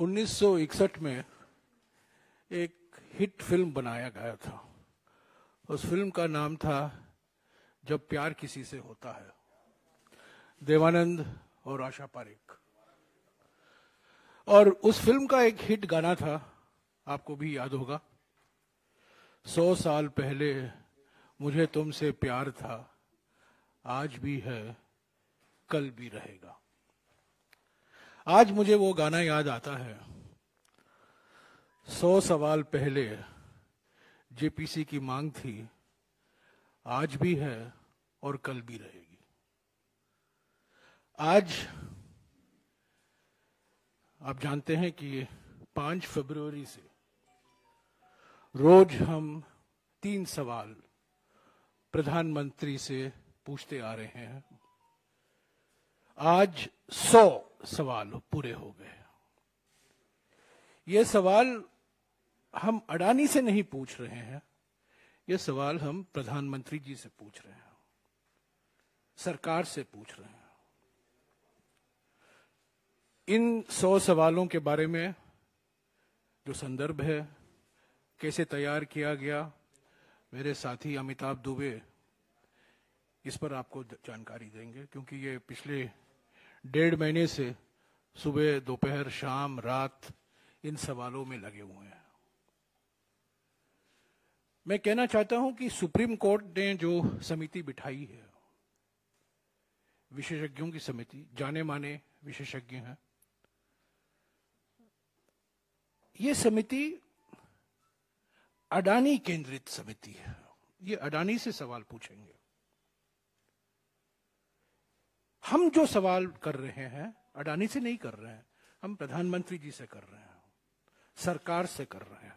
1961 में एक hit film बनाया गया था उस फिल्म का नाम था जब प्यार किसी से होता है देवानंद और आशा पारेख और उस फिल्म का एक हिट गाना था आपको भी याद होगा सौ साल पहले मुझे तुमसे प्यार था आज भी है कल भी रहेगा आज मुझे वो गाना याद आता है सौ सवाल पहले जेपीसी की मांग थी आज भी है और कल भी रहेगी आज आप जानते हैं कि पांच फरवरी से रोज हम तीन सवाल प्रधानमंत्री से पूछते आ रहे हैं आज सौ सवाल पूरे हो गए ये सवाल हम अडानी से नहीं पूछ रहे हैं ये सवाल हम प्रधानमंत्री जी से पूछ रहे हैं सरकार से पूछ रहे हैं इन सौ सवालों के बारे में जो संदर्भ है कैसे तैयार किया गया मेरे साथी अमिताभ दुबे इस पर आपको जानकारी देंगे क्योंकि ये पिछले डेढ़ महीने से सुबह दोपहर शाम रात इन सवालों में लगे हुए हैं मैं कहना चाहता हूं कि सुप्रीम कोर्ट ने जो समिति बिठाई है विशेषज्ञों की समिति जाने माने विशेषज्ञ हैं ये समिति अडानी केंद्रित समिति है ये अडानी से सवाल पूछेंगे हम जो सवाल कर रहे हैं अडानी से नहीं कर रहे हैं हम प्रधानमंत्री जी से कर रहे हैं सरकार से कर रहे हैं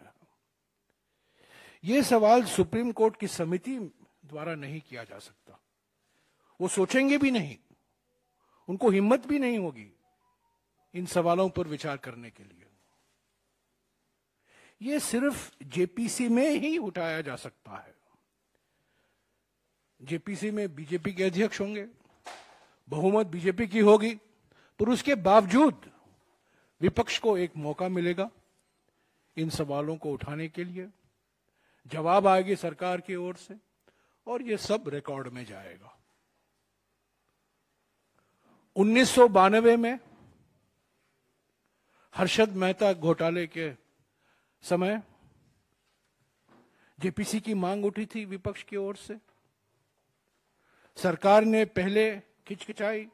ये सवाल सुप्रीम कोर्ट की समिति द्वारा नहीं किया जा सकता वो सोचेंगे भी नहीं उनको हिम्मत भी नहीं होगी इन सवालों पर विचार करने के लिए ये सिर्फ जेपीसी में ही उठाया जा सकता है जेपीसी में बीजेपी के अध्यक्ष होंगे बहुमत बीजेपी की होगी पर उसके बावजूद विपक्ष को एक मौका मिलेगा इन सवालों को उठाने के लिए जवाब आएगी सरकार की ओर से और यह सब रिकॉर्ड में जाएगा उन्नीस में हर्षद मेहता घोटाले के समय जेपीसी की मांग उठी थी विपक्ष की ओर से सरकार ने पहले खिचखिचाई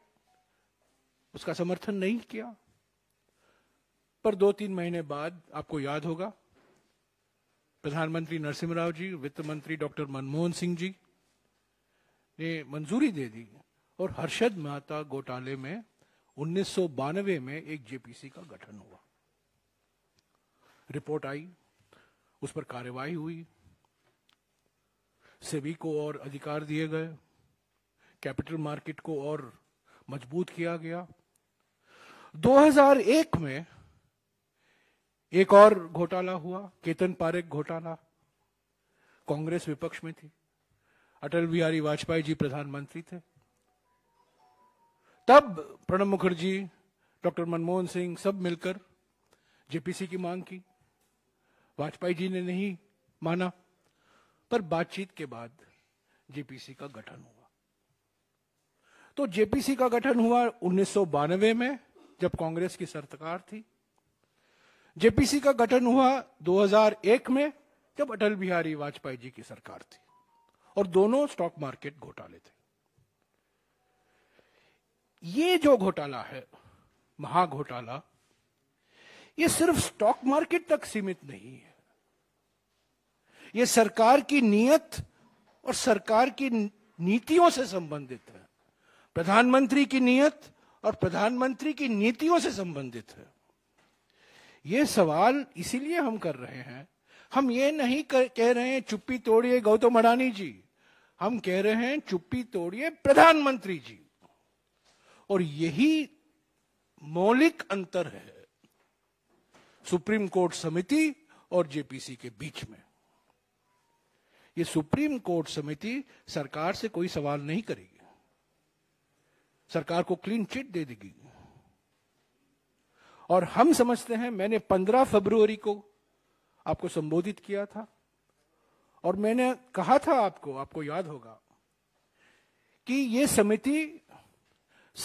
उसका समर्थन नहीं किया पर दो तीन महीने बाद आपको याद होगा प्रधानमंत्री नरसिंह राव जी वित्त मंत्री डॉक्टर मनमोहन सिंह जी ने मंजूरी दे दी और हर्षद मेहता घोटाले में उन्नीस में एक जेपीसी का गठन हुआ रिपोर्ट आई उस पर कार्यवाही हुई सेबी को और अधिकार दिए गए कैपिटल मार्केट को और मजबूत किया गया 2001 में एक और घोटाला हुआ केतन पारेख घोटाला कांग्रेस विपक्ष में थी अटल बिहारी वाजपेयी जी प्रधानमंत्री थे तब प्रणब मुखर्जी डॉक्टर मनमोहन सिंह सब मिलकर जेपीसी की मांग की वाजपेयी जी ने नहीं माना पर बातचीत के बाद जेपीसी का गठन हुआ तो जेपीसी का गठन हुआ उन्नीस में जब कांग्रेस की सरकार थी जेपीसी का गठन हुआ 2001 में जब अटल बिहारी वाजपेयी जी की सरकार थी और दोनों स्टॉक मार्केट घोटाले थे ये जो घोटाला है महा घोटाला ये सिर्फ स्टॉक मार्केट तक सीमित नहीं है ये सरकार की नीयत और सरकार की नीतियों से संबंधित है प्रधानमंत्री की नीयत और प्रधानमंत्री की नीतियों से संबंधित है ये सवाल इसीलिए हम कर रहे हैं हम ये नहीं कर, कह रहे हैं चुप्पी तोड़िए गौतम अडानी जी हम कह रहे हैं चुप्पी तोड़िए प्रधानमंत्री जी और यही मौलिक अंतर है सुप्रीम कोर्ट समिति और जेपीसी के बीच में ये सुप्रीम कोर्ट समिति सरकार से कोई सवाल नहीं करेगी सरकार को क्लीन चिट दे देगी और हम समझते हैं मैंने 15 फरवरी को आपको संबोधित किया था और मैंने कहा था आपको आपको याद होगा कि यह समिति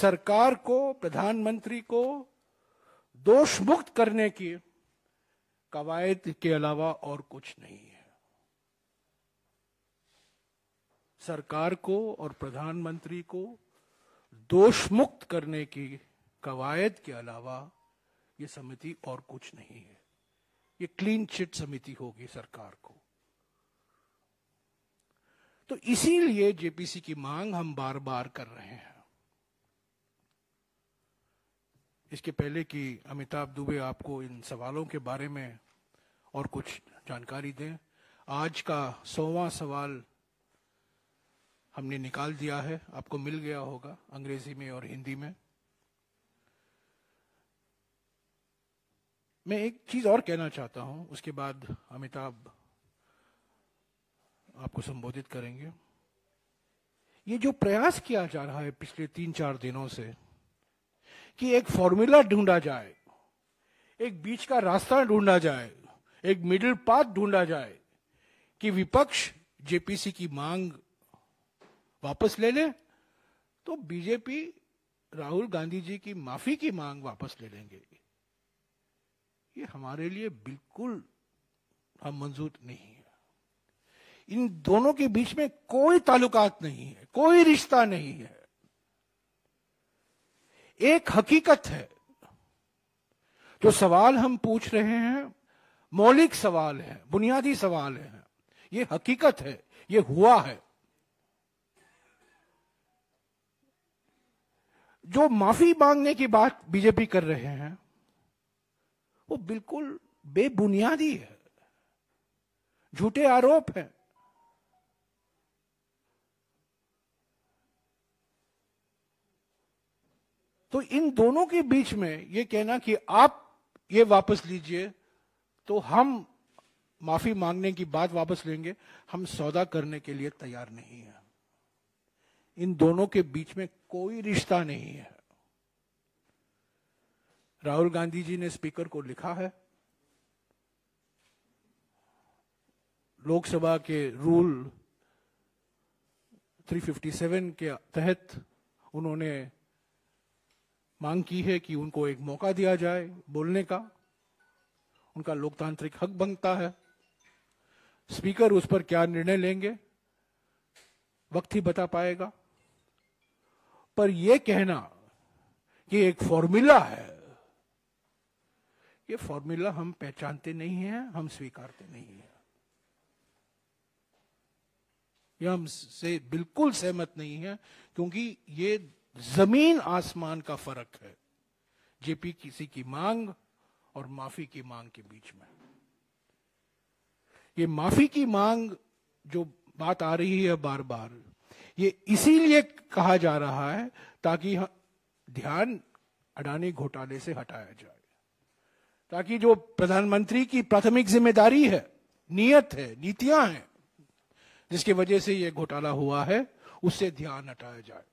सरकार को प्रधानमंत्री को दोष मुक्त करने की कवायद के अलावा और कुछ नहीं है सरकार को और प्रधानमंत्री को दोष मुक्त करने की कवायद के अलावा ये समिति और कुछ नहीं है ये क्लीन चिट समिति होगी सरकार को तो इसीलिए जेपीसी की मांग हम बार बार कर रहे हैं इसके पहले कि अमिताभ दुबे आपको इन सवालों के बारे में और कुछ जानकारी दें आज का सोवा सवाल हमने निकाल दिया है आपको मिल गया होगा अंग्रेजी में और हिंदी में मैं एक चीज और कहना चाहता हूं उसके बाद अमिताभ आपको संबोधित करेंगे ये जो प्रयास किया जा रहा है पिछले तीन चार दिनों से कि एक फॉर्मूला ढूंढा जाए एक बीच का रास्ता ढूंढा जाए एक मिडिल पाथ ढूंढा जाए कि विपक्ष जेपीसी की मांग वापस ले ले तो बीजेपी राहुल गांधी जी की माफी की मांग वापस ले लेंगे ये हमारे लिए बिल्कुल हम मंजूर नहीं है इन दोनों के बीच में कोई ताल्लुकात नहीं है कोई रिश्ता नहीं है एक हकीकत है जो सवाल हम पूछ रहे हैं मौलिक सवाल है बुनियादी सवाल है ये हकीकत है ये हुआ है जो माफी मांगने की बात बीजेपी कर रहे हैं वो बिल्कुल बेबुनियादी है झूठे आरोप है तो इन दोनों के बीच में ये कहना कि आप ये वापस लीजिए तो हम माफी मांगने की बात वापस लेंगे हम सौदा करने के लिए तैयार नहीं है इन दोनों के बीच में कोई रिश्ता नहीं है राहुल गांधी जी ने स्पीकर को लिखा है लोकसभा के रूल 357 के तहत उन्होंने मांग की है कि उनको एक मौका दिया जाए बोलने का उनका लोकतांत्रिक हक बनता है स्पीकर उस पर क्या निर्णय लेंगे वक्त ही बता पाएगा पर यह कहना कि एक फॉर्मूला है ये फॉर्मूला हम पहचानते नहीं हैं हम स्वीकारते नहीं हैं यह हमसे बिल्कुल सहमत नहीं है क्योंकि ये जमीन आसमान का फर्क है जेपी किसी की मांग और माफी की मांग के बीच में ये माफी की मांग जो बात आ रही है बार बार ये इसीलिए कहा जा रहा है ताकि ध्यान अडानी घोटाले से हटाया जाए ताकि जो प्रधानमंत्री की प्राथमिक जिम्मेदारी है नियत है नीतियां हैं जिसकी वजह से यह घोटाला हुआ है उससे ध्यान हटाया जाए